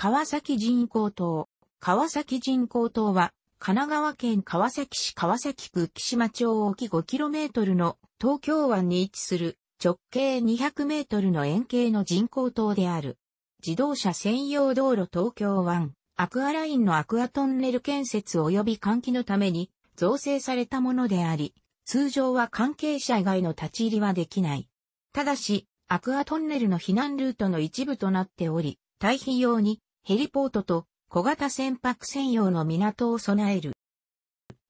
川崎人工島。川崎人工島は、神奈川県川崎市川崎区木島町沖 5km の東京湾に位置する直径 200m の円形の人工島である。自動車専用道路東京湾、アクアラインのアクアトンネル建設及び換気のために造成されたものであり、通常は関係者以外の立ち入りはできない。ただし、アクアトンネルの避難ルートの一部となっており、退避用にヘリポートと小型船舶専用の港を備える。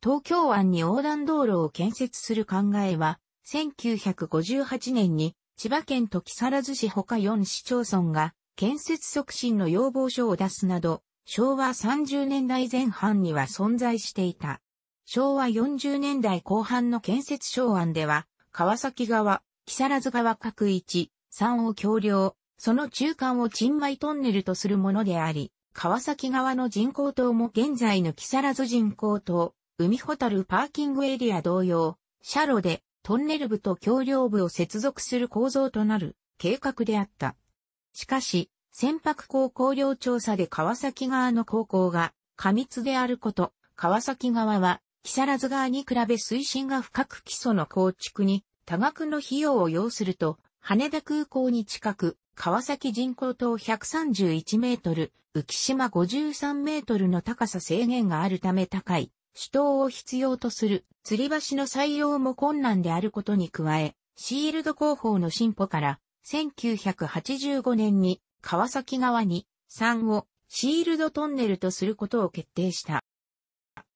東京湾に横断道路を建設する考えは、1958年に千葉県と木更津市他4市町村が建設促進の要望書を出すなど、昭和30年代前半には存在していた。昭和40年代後半の建設省案では、川崎側、木更津側各1、3を橋梁、その中間を陳米トンネルとするものであり、川崎側の人工島も現在の木更津人工島、海ホタルパーキングエリア同様、車路でトンネル部と橋梁部を接続する構造となる計画であった。しかし、船舶港工量調査で川崎側の航行が過密であること、川崎側は木更津側に比べ水深が深く基礎の構築に多額の費用を要すると、羽田空港に近く川崎人工島131メートル、浮島53メートルの高さ制限があるため高い、主島を必要とする、吊り橋の採用も困難であることに加え、シールド工法の進歩から、1985年に川崎側に3をシールドトンネルとすることを決定した。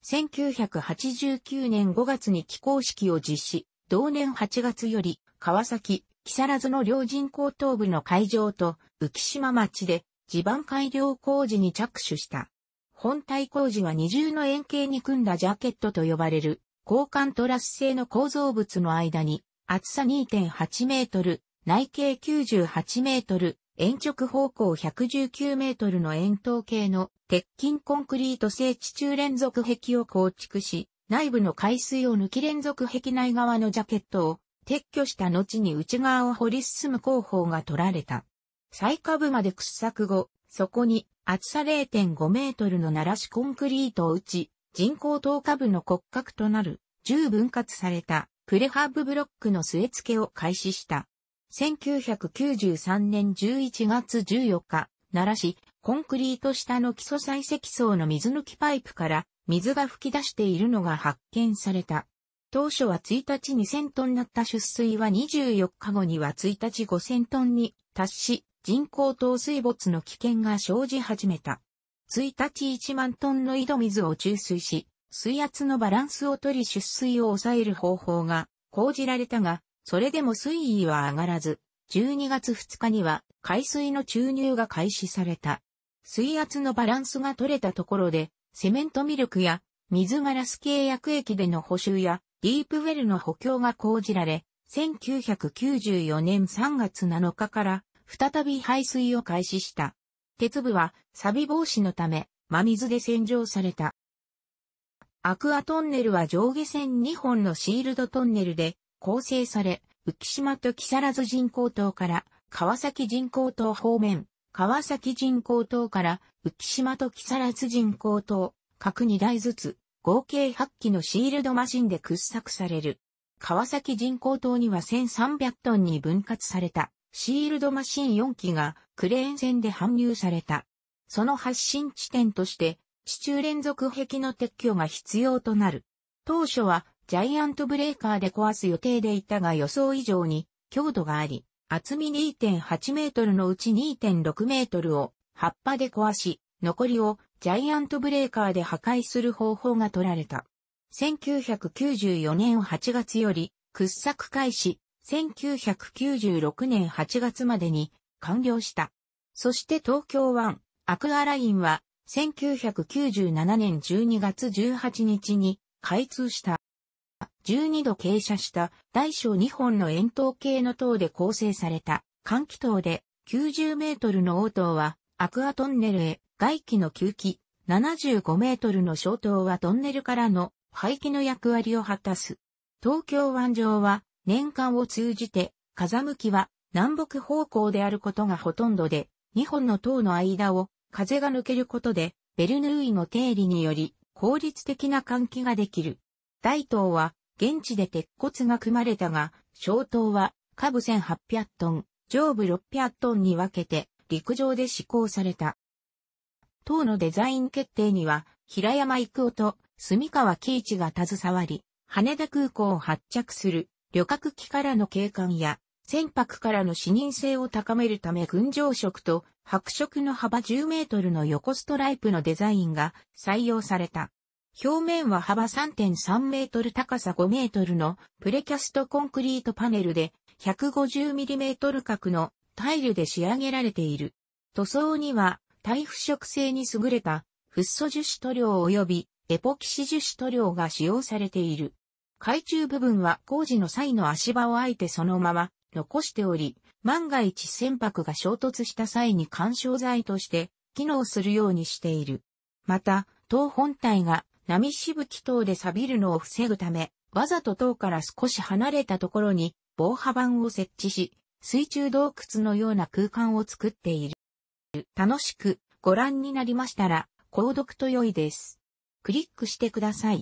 1989年5月に起工式を実施、同年8月より川崎木更津の両人高等部の会場と浮島町で地盤改良工事に着手した。本体工事は二重の円形に組んだジャケットと呼ばれる、交換トラス製の構造物の間に、厚さ2.8メートル、内径98メートル、延直方向119メートルの円筒形の鉄筋コンクリート製地中連続壁を構築し、内部の海水を抜き連続壁内側のジャケットを撤去した後に内側を掘り進む工法が取られた。最下部まで掘削後、そこに厚さ0.5メートルの鳴らしコンクリートを打ち、人工投下部の骨格となる、重分割されたプレハーブブロックの据え付けを開始した。1993年11月14日、奈良市、コンクリート下の基礎採石層の水抜きパイプから水が噴き出しているのが発見された。当初は1日2000トンだった出水は24日後には1日5000トンに達し、人工島水没の危険が生じ始めた。1日1万トンの井戸水を注水し、水圧のバランスを取り出水を抑える方法が講じられたが、それでも水位は上がらず、12月2日には海水の注入が開始された。水圧のバランスが取れたところで、セメントミルクや水ガラス系薬液での補修やディープウェルの補強が講じられ、1994年3月7日から再び排水を開始した。鉄部は錆防止のため真水で洗浄された。アクアトンネルは上下線2本のシールドトンネルで構成され、浮島と木更津人工島から川崎人工島方面、川崎人工島から浮島と木更津人工島、各2台ずつ合計8機のシールドマシンで掘削される。川崎人工島には1300トンに分割されたシールドマシン4機がクレーン船で搬入された。その発進地点として地中連続壁の撤去が必要となる。当初はジャイアントブレーカーで壊す予定でいたが予想以上に強度があり、厚み2.8メートルのうち2.6メートルを葉っぱで壊し、残りをジャイアントブレーカーで破壊する方法が取られた。1994年8月より掘削開始、1996年8月までに完了した。そして東京湾、アクアラインは1997年12月18日に開通した。12度傾斜した大小2本の円筒形の塔で構成された換気塔で90メートルの応塔はアクアトンネルへ、外気の吸気、75メートルの消灯はトンネルからの排気の役割を果たす。東京湾上は年間を通じて風向きは南北方向であることがほとんどで、2本の塔の間を風が抜けることで、ベルヌーイの定理により効率的な換気ができる。大塔は現地で鉄骨が組まれたが、小灯は下部1800トン、上部600トンに分けて陸上で施行された。党のデザイン決定には、平山郁夫と住川喜一が携わり、羽田空港を発着する旅客機からの景観や、船舶からの視認性を高めるため群青色と白色の幅10メートルの横ストライプのデザインが採用された。表面は幅3.3メートル高さ5メートルのプレキャストコンクリートパネルで 150mm 角のタイルで仕上げられている。塗装には、耐腐食性に優れた、フッ素樹脂塗料及びエポキシ樹脂塗料が使用されている。海中部分は工事の際の足場をあえてそのまま残しており、万が一船舶が衝突した際に干渉剤として機能するようにしている。また、塔本体が波しぶき等で錆びるのを防ぐため、わざと塔から少し離れたところに防波板を設置し、水中洞窟のような空間を作っている。楽しくご覧になりましたら、購読と良いです。クリックしてください。